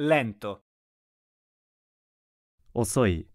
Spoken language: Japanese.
lento 遅い